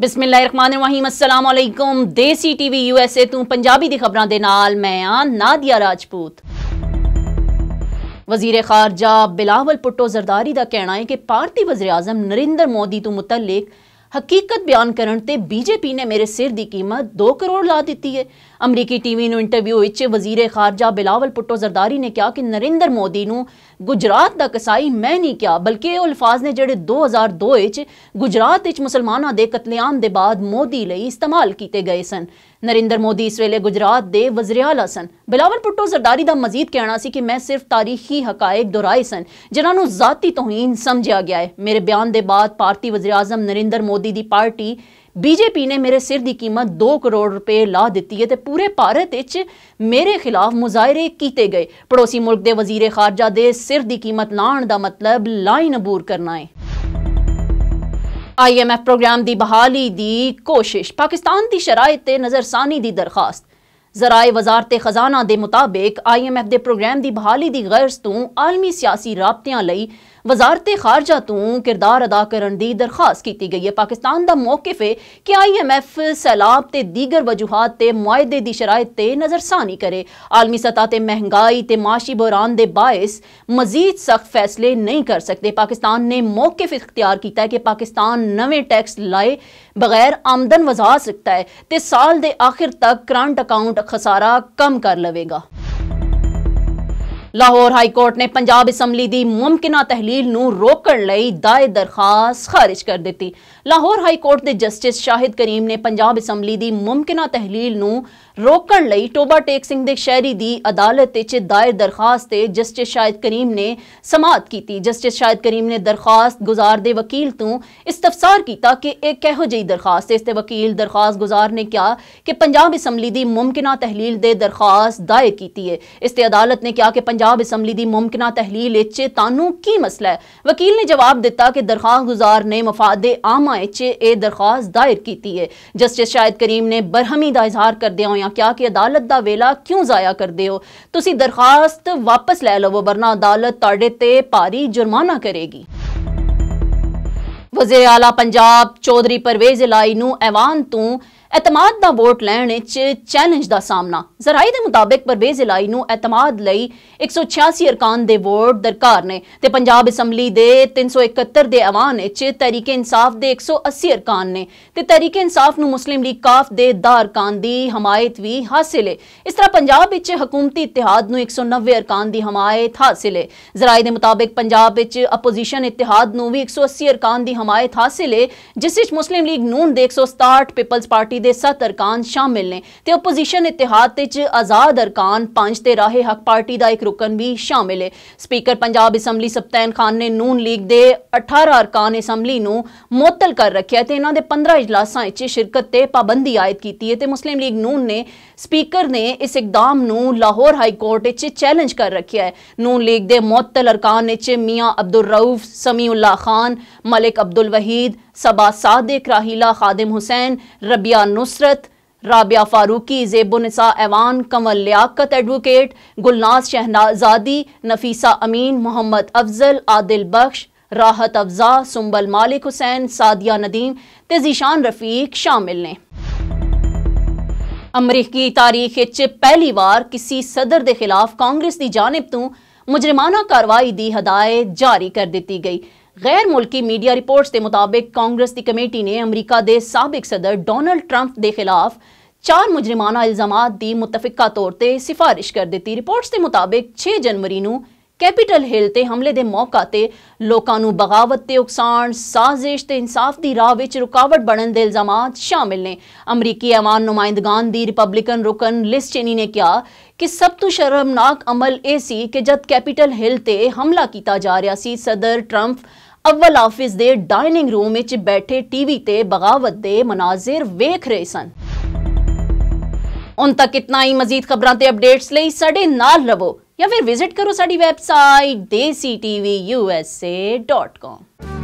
बिस्मिल नादिया राजपूत वजीर खारजा बिलावल पुट्टो जरदारी का कहना है कि भारतीय वजर अजम नरेंद्र मोदी तो मुतलिक हकीकत बयान करीजेपी ने मेरे सिर की कीमत दो करोड़ ला दी है ਅਮਰੀਕੀ ਟੀਵੀ ਨੂੰ ਇੰਟਰਵਿਊ ਵਿੱਚ ਵਜ਼ੀਰ ਖਾਰਜਾ ਬਿਲਾਵਲ ਪੁੱਟੋ ਜ਼ਰਦਾਰੀ ਨੇ ਕਿਹਾ ਕਿ ਨਰਿੰਦਰ ਮੋਦੀ ਨੂੰ ਗੁਜਰਾਤ ਦਾ ਕਸਾਈ ਮੈਂ ਨਹੀਂ ਕਿਹਾ ਬਲਕਿ ਇਹ ਅਲਫਾਜ਼ ਨੇ ਜਿਹੜੇ 2002 ਵਿੱਚ ਗੁਜਰਾਤ ਵਿੱਚ ਮੁਸਲਮਾਨਾਂ ਦੇ ਕਤਲੇਆਮ ਦੇ ਬਾਅਦ ਮੋਦੀ ਲਈ ਇਸਤੇਮਾਲ ਕੀਤੇ ਗਏ ਸਨ ਨਰਿੰਦਰ ਮੋਦੀ ਇਸ ਵੇਲੇ ਗੁਜਰਾਤ ਦੇ ਵਜ਼ਰੀਆਲਾ ਸਨ ਬਿਲਾਵਲ ਪੁੱਟੋ ਜ਼ਰਦਾਰੀ ਦਾ ਮਜ਼ੀਦ ਕਹਿਣਾ ਸੀ ਕਿ ਮੈਂ ਸਿਰਫ ਤਾਰੀਖੀ ਹਕਾਇਕ ਦੁਹਰਾਏ ਸਨ ਜਿਨ੍ਹਾਂ ਨੂੰ ਜ਼ਾਤੀ ਤੋਹੀਨ ਸਮਝਿਆ ਗਿਆ ਹੈ ਮੇਰੇ ਬਿਆਨ ਦੇ ਬਾਅਦ ਭਾਰਤੀ ਵਜ਼ੀਰ ਆਜ਼ਮ ਨਰਿੰਦਰ ਮੋਦੀ ਦੀ ਪਾਰਟੀ बीजेपी ने मेरे सिर की कीमत दो करोड़ रुपए ला दी है तो पूरे भारत मेरे खिलाफ मुजाहरे किए गए पड़ोसी मुल्क के वजीर खारजा के सिर की कीमत लाण का मतलब लाइन अबूर करना है आई एम एफ प्रोग्राम की बहाली की कोशिश पाकिस्तान की से नज़रसानी की दरखास्त जराए वजारत खजाना के मुताबिक आई एम एफ के प्रोग्राम की बहाली की गर्ज तो आलमी सियासी राबत वजारत खारजा तो किरदार अदा करने की दरखास्त की गई है पाकिस्तान का मौकफ है कि आई एम एफ सैलाब के दीगर वजूहत से मुआदे की शरात से नज़रसानी करे आलमी सतह से महंगाई तो माशी बहरान के बायस मजीद सख्त फैसले नहीं कर सकते पाकिस्तान ने मौकफ इख्तियार किया कि पाकिस्तान नवे टैक्स लाए बगैर आमदन वजा सकता है तो साल के आखिर तक करंट अकाउंट खसारा कम कर लेगा लाहौर हाई कोर्ट ने पंजाब असम्बली की मुमकिना तहलील रोकने लाए दरखास्त खारिज कर दी लाहौर हाई कोर्ट के जस्टिस शाहिद करीम ने पंजाब असम्बली की मुमकिना तहलील रोकने लोबा टेक सिंह शहरी की अदालत दायर दरखास्त जस्टिस शाहिद करीम ने समात की जस्टिस शाहिद करीम ने दरखास्त गुजार के वकील तो इस्तफसार किया कि एक कहोजी दरखास्त इस वकील दरखास्त गुजार ने कहा कि पंजाब असम्बली की मुमकिना तहलील दरखास्त दायर की है इसते अदालत ने कहा कि पंजाब असम्बली की मुमकिन तहलील च तानू की मसला है वकील ने जवाब दिता कि दरखास्त गुजार ने मफाद आमा च यह दरखास्त दायर की है जस्टिस शाहिद करीम ने बरहमी का इजहार करद्या हो क्या कि अदालत का वेला क्यों जाया करते हो तुम दरख्वास्त वापस लै लवो वरना अदालत ते भारी जुर्माना करेगी वजीर आला पंजाब चौधरी परवेज इलाई ऐवान तू ਇਤਮਾਦ ਦਾ ਵੋਟ ਲੈਣ ਵਿੱਚ ਚੈਲੰਜ ਦਾ ਸਾਹਮਣਾ ਜ਼ਰਾਈ ਦੇ ਮੁਤਾਬਕ ਪਰਵੇਜ਼ ਇਲਾਈ ਨੂੰ ਇਤਮਾਦ ਲਈ 186 ਅਰਕਾਨ ਦੇ ਵੋਟ ਦਰਕਾਰ ਨੇ ਤੇ ਪੰਜਾਬ ਅਸੈਂਬਲੀ ਦੇ 371 ਦੇ ਐਵਾਨ ਵਿੱਚ ਤਰੀਕੇ ਇਨਸਾਫ ਦੇ 180 ਅਰਕਾਨ ਨੇ ਤੇ ਤਰੀਕੇ ਇਨਸਾਫ ਨੂੰ ਮੁਸਲਿਮ ਲੀਗ ਕਾਫ ਦੇ ਦਾਰ ਕਾਨ ਦੀ ਹਮਾਇਤ ਵੀ ਹਾਸਿਲ ਹੈ ਇਸ ਤਰ੍ਹਾਂ ਪੰਜਾਬ ਵਿੱਚ ਹਕੂਮਤੀ ਇਤਿਹਾਦ ਨੂੰ 190 ਅਰਕਾਨ ਦੀ ਹਮਾਇਤ ਹਾਸਿਲ ਹੈ ਜ਼ਰਾਈ ਦੇ ਮੁਤਾਬਕ ਪੰਜਾਬ ਵਿੱਚ ਆਪੋਜੀਸ਼ਨ ਇਤਿਹਾਦ ਨੂੰ ਵੀ 180 ਅਰਕਾਨ ਦੀ ਹਮਾਇਤ ਹਾਸਿਲ ਹੈ ਜਿਸ ਵਿੱਚ ਮੁਸਲਿਮ ਲੀਗ ਨੂਨ ਦੇ 167 ਪੀਪਲਸ ਪਾਰਟੀ ਦੇ 7 ਅਰਕਾਨ ਸ਼ਾਮਿਲ ਨੇ ਤੇ ਆਪੋਜੀਸ਼ਨ ਇਤਿਹਾਦ ਵਿੱਚ ਆਜ਼ਾਦ ਅਰਕਾਨ 5 ਤੇ ਰਾਹੇ ਹੱਕ ਪਾਰਟੀ ਦਾ ਇੱਕ ਰੁਕਨ ਵੀ ਸ਼ਾਮਿਲ ਹੈ ਸਪੀਕਰ ਪੰਜਾਬ ਅਸੈਂਬਲੀ ਸਪਤੈਨ ਖਾਨ ਨੇ ਨੂਨ ਲੀਗ ਦੇ 18 ਅਰਕਾਨ ਅਸੈਂਬਲੀ ਨੂੰ ਮੁਅੱਤਲ ਕਰ ਰੱਖਿਆ ਤੇ ਇਹਨਾਂ ਦੇ 15 ਇਜਲਾਸਾਂ ਵਿੱਚ ਸ਼ਿਰਕਤ ਤੇ ਪਾਬੰਦੀ ਆਇਦ ਕੀਤੀ ਹੈ ਤੇ ਮੁਸਲਿਮ ਲੀਗ ਨੂਨ ਨੇ ਸਪੀਕਰ ਨੇ ਇਸ ਇਕਦਾਮ ਨੂੰ ਲਾਹੌਰ ਹਾਈ ਕੋਰਟ ਵਿੱਚ ਚੈਲੰਜ ਕਰ ਰੱਖਿਆ ਹੈ ਨੂਨ ਲੀਗ ਦੇ ਮੁਅੱਤਲ ਅਰਕਾਨ ਵਿੱਚ ਮੀਆਂ ਅਬਦੁਲ ਰਾਊਫ ਸਮੀਉੱਲਾ ਖਾਨ ਮਲਿਕ ਅਬਦੁਲ ਵਹੀਦ ਸਬਾ ਸਾਦਿਕ ਰਾਹੀਲਾ ਖਾਦਮ ਹੁਸੈਨ ਰਬੀਆ नुसरत राबिया फारूकी जेबुनसा एवान कंवल लियाकत एडवोकेट गुलनाज शहनाजादी नफीसा अमीन मोहम्मद अफजल आदिल बख्श राहत अफजा सुम्बल मालिक हुसैन सादिया नदीम तेजीशान रफीक शामिल ने अमरीकी तारीख च पहली बार किसी सदर के खिलाफ कांग्रेस की जानब तू मुजरमाना कार्रवाई की हदायत जारी कर दी गई गैर मुल्की मीडिया रिपोर्ट्स के मुताबिक कांग्रेस की कमेटी ने अमरीका के सबक सदर डोनल्ड ट्रंप के खिलाफ चार मुजरिमाना इल्जाम की मुतफिका तौर पर सिफारिश कर दी रिपोर्ट्स के मुताबिक छे जनवरी ਕੈਪੀਟਲ ਹਿੱਲ ਤੇ ਹਮਲੇ ਦੇ ਮੌਕਾ ਤੇ ਲੋਕਾਂ ਨੂੰ ਬਗਾਵਤ ਤੇ ਉਕਸਾਣ ਸਾਜ਼ਿਸ਼ ਤੇ ਇਨਸਾਫ ਦੀ ਰਾਹ ਵਿੱਚ ਰੁਕਾਵਟ ਬਣਨ ਦੇ ਇਲਜ਼ਾਮਾਤ ਸ਼ਾਮਿਲ ਨੇ ਅਮਰੀਕੀ ਐਵਾਨ ਨੁਮਾਇੰਦਗਾਨ ਦੀ ਰਿਪਬਲਿਕਨ ਰੁਕਨ ਲਿਸ ਚੇਨੀ ਨੇ ਕਿਹਾ ਕਿ ਸਭ ਤੋਂ ਸ਼ਰਮਨਾਕ ਅਮਲ ਇਹ ਸੀ ਕਿ ਜਦ ਕੈਪੀਟਲ ਹਿੱਲ ਤੇ ਹਮਲਾ ਕੀਤਾ ਜਾ ਰਿਹਾ ਸੀ ਸਦਰ ਟਰੰਪ ਅਵਲ ਆਫਿਸ ਦੇ ਡਾਈਨਿੰਗ ਰੂਮ ਵਿੱਚ ਬੈਠੇ ਟੀਵੀ ਤੇ ਬਗਾਵਤ ਦੇ ਮਨਾਜ਼ਰ ਵੇਖ ਰਹੇ ਸਨ ਹੁਣ ਤੱਕ ਇਤਨਾ ਹੀ ਮਜ਼ੀਦ ਖਬਰਾਂ ਤੇ ਅਪਡੇਟਸ ਲਈ ਸਾਡੇ ਨਾਲ ਰਹੋ या फिर विजिट करो sari website desi TV USA dot com